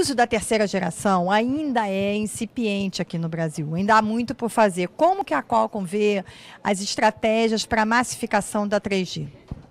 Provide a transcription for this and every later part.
uso da terceira geração ainda é incipiente aqui no Brasil, ainda há muito por fazer. Como que a Qualcomm vê as estratégias para a massificação da 3G?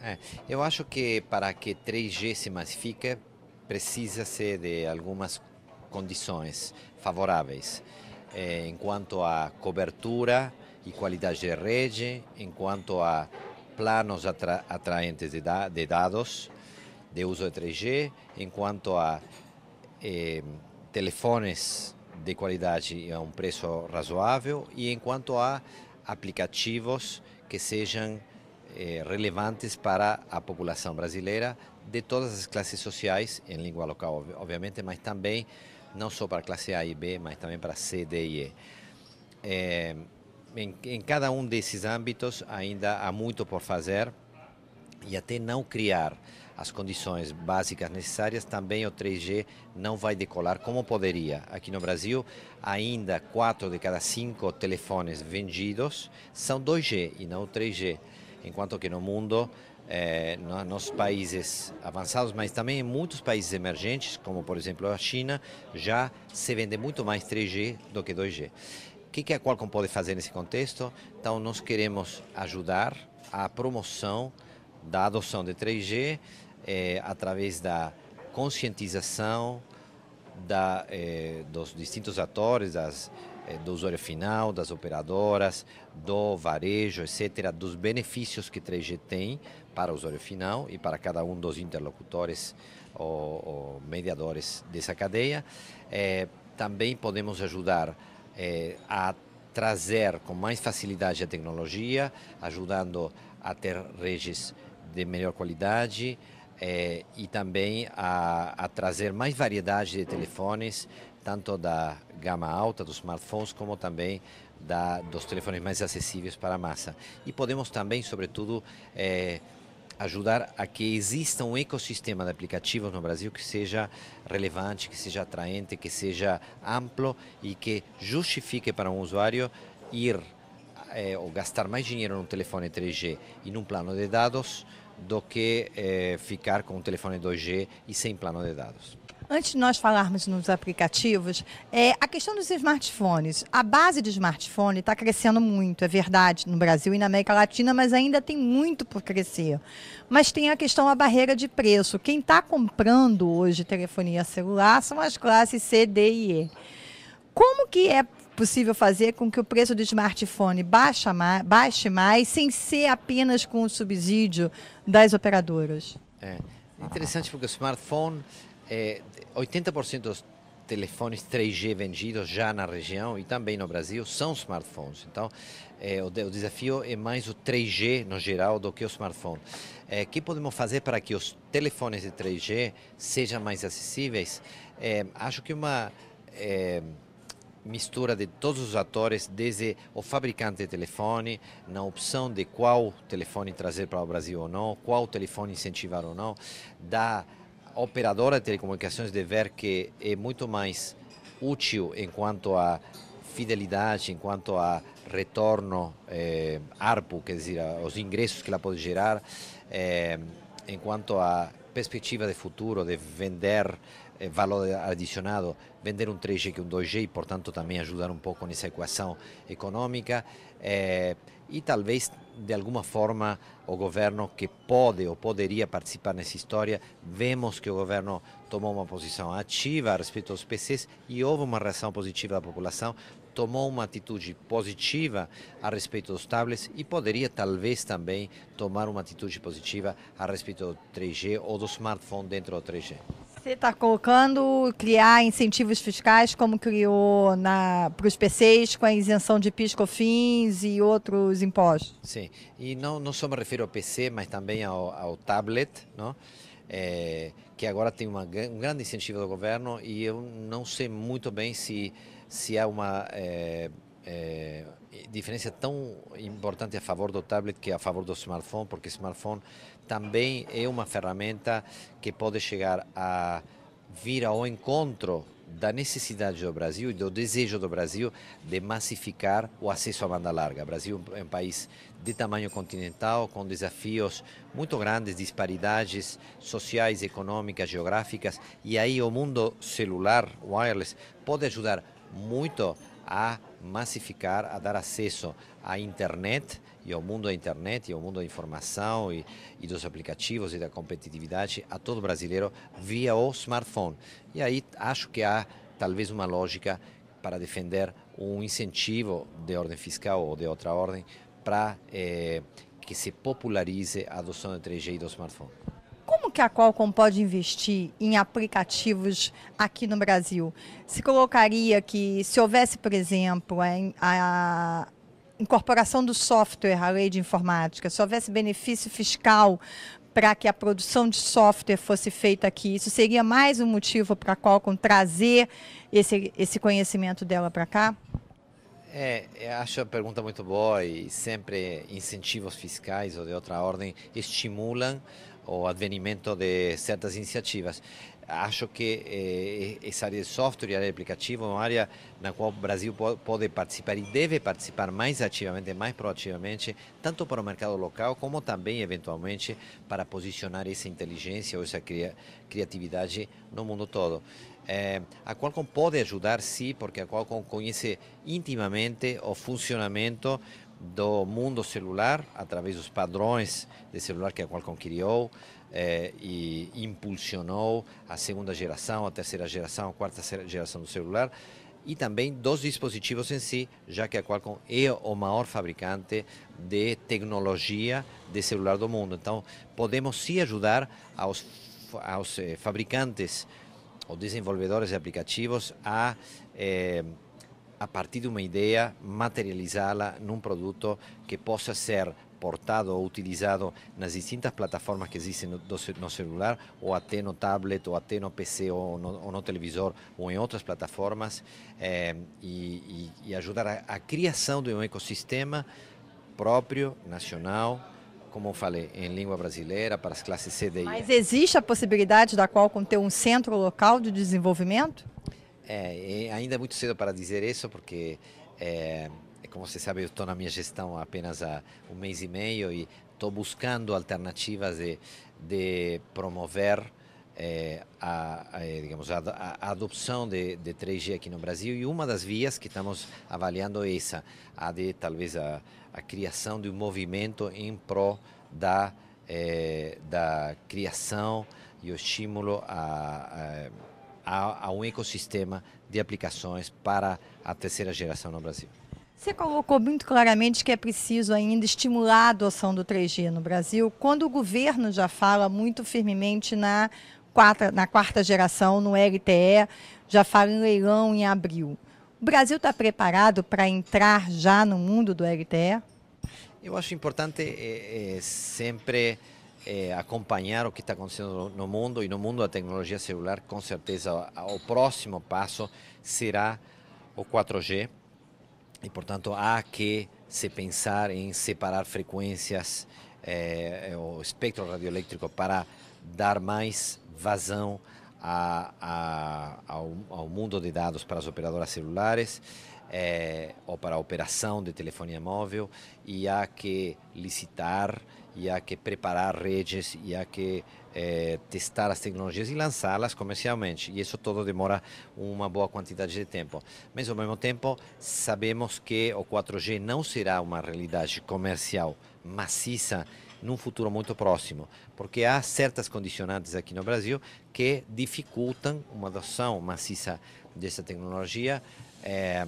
É, eu acho que para que 3G se massifique, precisa ser de algumas condições favoráveis, é, enquanto a cobertura e qualidade de rede, enquanto a planos atra atraentes de, da de dados de uso de 3G, enquanto a Ehm, eh, telefones de qualidade a um preço razoável e enquanto há aplicativos que sejam eh, relevantes para a população brasileira de todas as classes sociais, em língua local, obviamente, mas também não só para a classe A e B, mas também para C, D e E. É, em, em cada um desses âmbitos ainda há muito por fazer e até não criar as condições básicas necessárias, também o 3G não vai decolar como poderia. Aqui no Brasil, ainda 4 de cada 5 telefones vendidos são 2G e não 3G, enquanto que no mundo é, nos países avançados, mas também em muitos países emergentes, como por exemplo a China, já se vende muito mais 3G do que 2G. O que a Qualcomm pode fazer nesse contexto? Então, nós queremos ajudar a promoção da adoção de 3G é, através da conscientização da, é, dos distintos atores, das, é, do usuário final, das operadoras, do varejo, etc., dos benefícios que 3G tem para o usuário final e para cada um dos interlocutores ou, ou mediadores dessa cadeia. É, também podemos ajudar é, a trazer com mais facilidade a tecnologia, ajudando a ter redes de melhor qualidade é, e também a, a, trazer mais variedade de telefones, tanto da gama alta dos smartphones, como também da, dos telefones mais acessíveis para a massa. E podemos também, sobretudo, é, ajudar a que exista um ecossistema de aplicativos no Brasil que seja relevante, que seja atraente, que seja amplo e que justifique para um usuário ir é, ou gastar mais dinheiro num telefone 3G e num plano de dados do que é, ficar com o telefone 2G e sem plano de dados. Antes de nós falarmos nos aplicativos, é, a questão dos smartphones. A base de smartphone está crescendo muito, é verdade, no Brasil e na América Latina, mas ainda tem muito por crescer. Mas tem a questão da barreira de preço. Quem está comprando hoje telefonia celular são as classes C, D e E. Como que é possível fazer com que o preço do smartphone baixe mais, baixe mais sem ser apenas com o subsídio das operadoras? É interessante porque o smartphone, é, 80% dos telefones 3G vendidos já na região e também no Brasil são smartphones. Então, é, o, o, desafio é mais o 3G no geral do que o smartphone. É, que podemos fazer para que os telefones de 3G sejam mais acessíveis? É, acho que uma é, mistura de todos os atores, desde o fabricante de telefone, na opção de qual telefone trazer para o Brasil ou não, qual telefone incentivar ou não, da operadora de telecomunicações de ver que é muito mais útil enquanto a fidelidade, enquanto a retorno eh, ARPU, quer dizer, os ingressos que ela pode gerar, eh, enquanto a perspectiva de futuro, de vender é valor adicionado vender um 3G que um 2G e, portanto, também ajudar um pouco nessa equação econômica. É, e talvez, de alguma forma, o governo que pode ou poderia participar nessa história, vemos que o governo tomou uma posição ativa a respeito dos PCs e houve uma reação positiva da população, tomou uma atitude positiva a respeito dos tablets e poderia talvez também tomar uma atitude positiva a respeito do 3G ou do smartphone dentro do 3G. Você está colocando criar incentivos fiscais, como criou para os PCs, com a isenção de piscofins e outros impostos. Sim, e não, não só me refiro ao PC, mas também ao, ao tablet, não? É, que agora tem uma, um grande incentivo do governo e eu não sei muito bem se, se há uma é, é, diferença tão importante a favor do tablet que a favor do smartphone, porque smartphone também é uma ferramenta que pode chegar a vir ao encontro da necessidade do Brasil e do desejo do Brasil de massificar o acesso à banda larga. O Brasil é um país de tamanho continental, com desafios muito grandes, disparidades sociais, econômicas, geográficas, e aí o mundo celular, wireless, pode ajudar muito a massificar, a dar acesso à internet e ao mundo da internet, e ao mundo da informação e, e, dos aplicativos e da competitividade, a todo brasileiro via o smartphone. E aí acho que há talvez uma lógica para defender um incentivo de ordem fiscal ou de outra ordem para eh, que se popularize a adoção do 3G e do smartphone. Como que a Qualcomm pode investir em aplicativos aqui no Brasil? Se colocaria que, se houvesse, por exemplo, a incorporação do software à lei de informática, se houvesse benefício fiscal para que a produção de software fosse feita aqui, isso seria mais um motivo para a Qualcomm trazer esse, esse conhecimento dela para cá? É, é, acho a pergunta muito boa e sempre incentivos fiscais ou de outra ordem estimulam o advenimento de certas iniciativas acho que eh, essa área de software e área de aplicativo é uma área na qual o Brasil pode participar e deve participar mais ativamente, mais proativamente, tanto para o mercado local como também, eventualmente, para posicionar essa inteligência ou essa criatividade no mundo todo. É, a Qualcomm pode ajudar, sim, porque a Qualcomm conhece intimamente o funcionamento do mundo celular através dos padrões de celular que a Qualcomm criou, é, eh, e impulsionou a segunda geração, a terceira geração, a quarta geração do celular e também dos dispositivos em si, já que a Qualcomm é o maior fabricante de tecnologia de celular do mundo. Então, podemos sim ajudar aos, aos eh, fabricantes ou desenvolvedores de aplicativos a, eh, a partir de uma ideia, materializá-la num produto que possa ser portado ou utilizado nas distintas plataformas que existem no, no celular, ou até no tablet, ou até no PC, ou no, ou no televisor, ou em outras plataformas, é, e, e, e, ajudar a, a criação de um ecossistema próprio, nacional, como eu falei, em língua brasileira, para as classes CDI. Mas existe a possibilidade da Qualcomm ter um centro local de desenvolvimento? É, é, ainda é muito cedo para dizer isso, porque é, é como você sabe, eu estou na minha gestão apenas há um mês e meio e estou buscando alternativas de, de promover é, a, a, digamos, a, a adopção de, de, 3G aqui no Brasil e uma das vias que estamos avaliando é essa, a de talvez a, a criação de um movimento em prol da, é, da criação e o estímulo a, a, a um ecossistema de aplicações para a terceira geração no Brasil. Você colocou muito claramente que é preciso ainda estimular a adoção do 3G no Brasil, quando o governo já fala muito firmemente na quarta, na quarta geração, no LTE, já fala em leilão em abril. O Brasil está preparado para entrar já no mundo do LTE? Eu acho importante é, é, sempre é, acompanhar o que está acontecendo no mundo e no mundo da tecnologia celular, com certeza, o próximo passo será o 4G. E, portanto, há que se pensar em separar frequências, é, o espectro radioelétrico, para dar mais vazão a, a, ao, ao, mundo de dados para as operadoras celulares é, ou para a operação de telefonia móvel e há que licitar e há que preparar redes e há que é, testar as tecnologias e lançá-las comercialmente. E isso todo demora uma boa quantidade de tempo. Mas, ao mesmo tempo, sabemos que o 4G não será uma realidade comercial maciça num futuro muito próximo, porque há certas condicionantes aqui no Brasil que dificultam uma adoção maciça dessa tecnologia. É,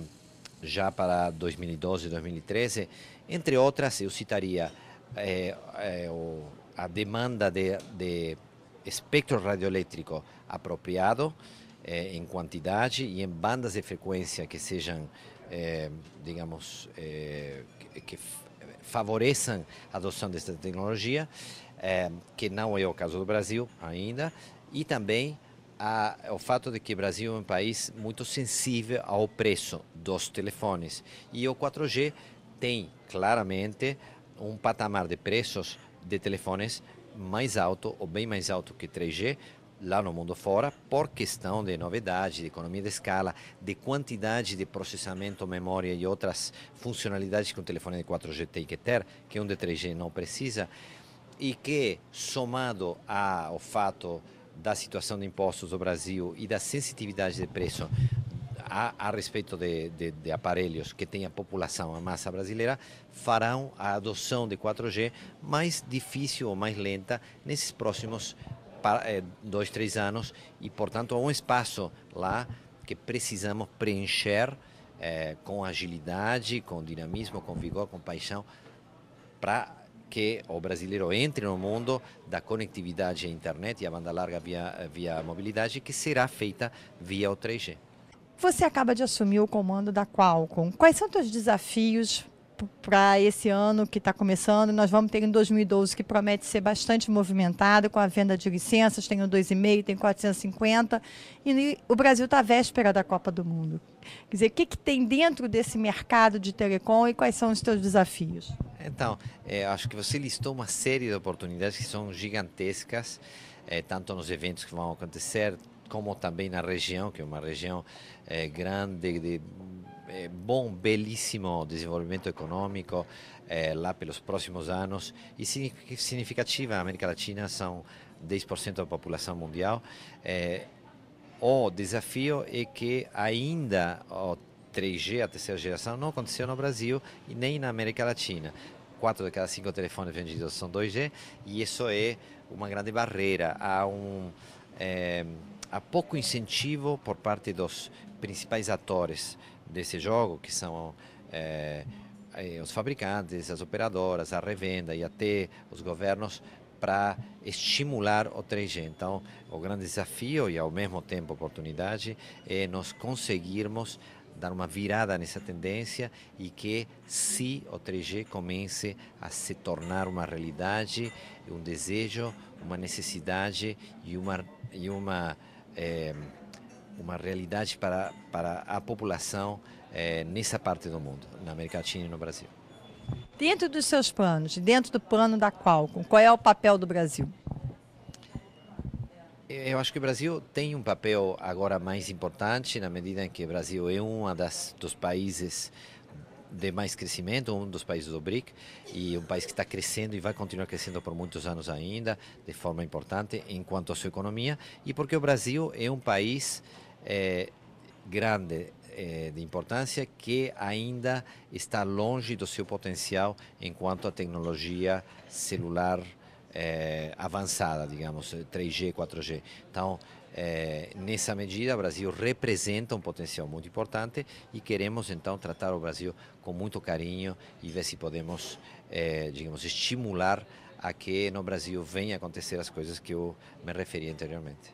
já para 2012 e 2013. Entre outras, eu citaria é, é, o, a demanda de, de espectro radioelétrico apropriado, é, em quantidade e em bandas de frequência que sejam, é, digamos, é, que, que favoreçam a adoção desta tecnologia, que não é o caso do Brasil ainda, e também a, o fato de que o Brasil é um país muito sensível ao preço dos telefones. E o 4G tem claramente um patamar de preços de telefones mais alto ou bem mais alto que 3G lá no mundo fora por questão de novidade, de economia de escala, de quantidade de processamento, memória e outras funcionalidades que um telefone de 4G tem que ter, que um de 3G não precisa, e que somado ao fato da situação de impostos do Brasil e da sensitividade de preço a, a respeito de, de, de, aparelhos que tem a população, a massa brasileira, farão a adoção de 4G mais difícil ou mais lenta nesses próximos eh, dois, três anos e, portanto, há um espaço lá que precisamos preencher eh, com agilidade, com dinamismo, com vigor, com paixão para que o brasileiro entre no mundo da conectividade à internet e à banda larga via, via mobilidade que será feita via o 3G. Você acaba de assumir o comando da Qualcomm. Quais são os desafios para esse ano que está começando. Nós vamos ter em 2012 que promete ser bastante movimentado com a venda de licenças, tem o 2,5, tem 450 e o Brasil está à véspera da Copa do Mundo. Quer dizer, o que, que, tem dentro desse mercado de telecom e quais são os seus desafios? Então, eh, acho que você listou uma série de oportunidades que são gigantescas, eh, tanto nos eventos que vão acontecer, como também na região, que é uma região eh, grande de eh, bom, belíssimo desenvolvimento econômico eh, lá pelos próximos anos e significativa. A América Latina são 10% da população mundial. Eh, o desafio é que ainda o 3G, a terceira geração, não aconteceu no Brasil e nem na América Latina. Quatro de cada cinco telefones vendidos são 2G e isso é uma grande barreira. Há um há pouco incentivo por parte dos principais atores desse jogo, que são é, é, os fabricantes, as operadoras, a revenda e até os governos para estimular o 3G. Então, o grande desafio e ao mesmo tempo oportunidade é nós conseguirmos dar uma virada nessa tendência e que se o 3G comece a se tornar uma realidade, um desejo, uma necessidade e uma e uma é, uma realidade para, para a população é, nessa parte do mundo, na América Latina e no Brasil. Dentro dos seus planos, dentro do plano da Qualcomm, qual é o papel do Brasil? Eu acho que o Brasil tem um papel agora mais importante na medida em que o Brasil é um dos países de mais crescimento, um dos países do BRIC, e é um país que está crescendo e vai continuar crescendo por muitos anos ainda, de forma importante, enquanto a sua economia, e porque o Brasil é um país é, grande é, de importância que ainda está longe do seu potencial enquanto a tecnologia celular é, avançada, digamos, 3G, 4G. Então, é, nessa medida, o Brasil representa um potencial muito importante e queremos, então, tratar o Brasil com muito carinho e ver se podemos, é, digamos, estimular a que no Brasil venha acontecer as coisas que eu me referi anteriormente.